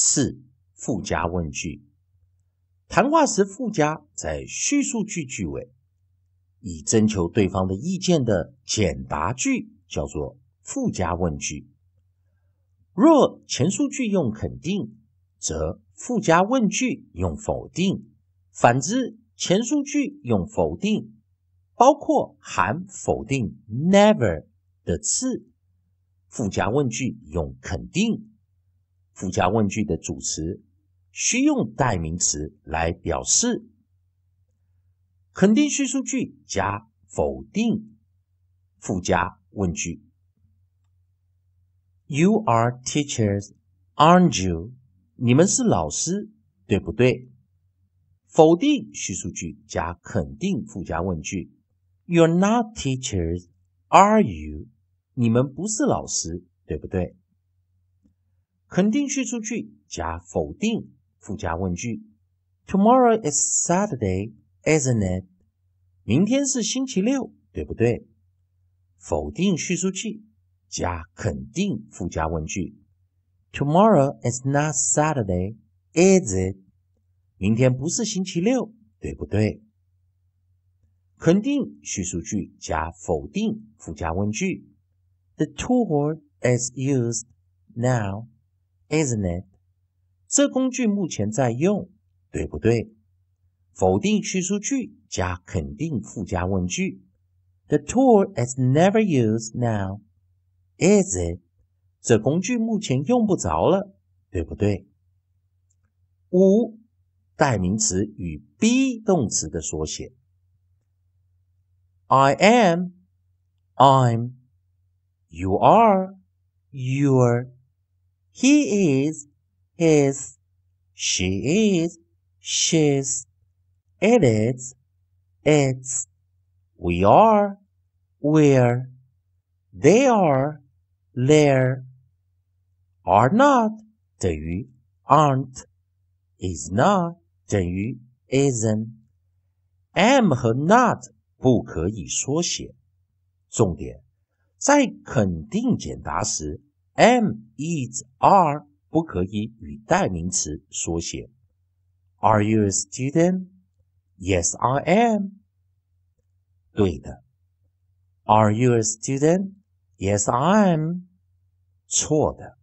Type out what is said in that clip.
四、附加问句。谈话时附加在叙述句句尾，以征求对方的意见的简答句叫做附加问句。若前述句用肯定，则附加问句用否定；反之，前述句用否定，包括含否定 never 的词，附加问句用肯定。附加问句的主词需用代名词来表示。肯定叙述句加否定附加问句：You are teachers, aren't you？你们是老师，对不对？否定叙述句加肯定附加问句：You're not teachers, are you？你们不是老师，对不对？肯定叙述句加否定附加问句。Tomorrow is Saturday, isn't it？明天是星期六，对不对？否定叙述句加肯定附加问句。Tomorrow is not Saturday, is it？明天不是星期六，对不对？肯定叙述句加否定附加问句。The tool is used now isn't it？这工具目前在用，对不对？否定叙述句加肯定附加问句。The tool is never used now, is it？这工具目前用不着了，对不对？五，代名词与 be 动词的缩写。I am, I'm, you are, you're. He is, his, she is, she's, it is, it's, we are, we're, they are, their, are not 等于 aren't, is not 等于 isn't, am 和 not 不可以缩写。重点在肯定简答时。m is are 不可以与代名词缩写。Are you a student? Yes, I am. 对的。Are you a student? Yes, I am. 错的。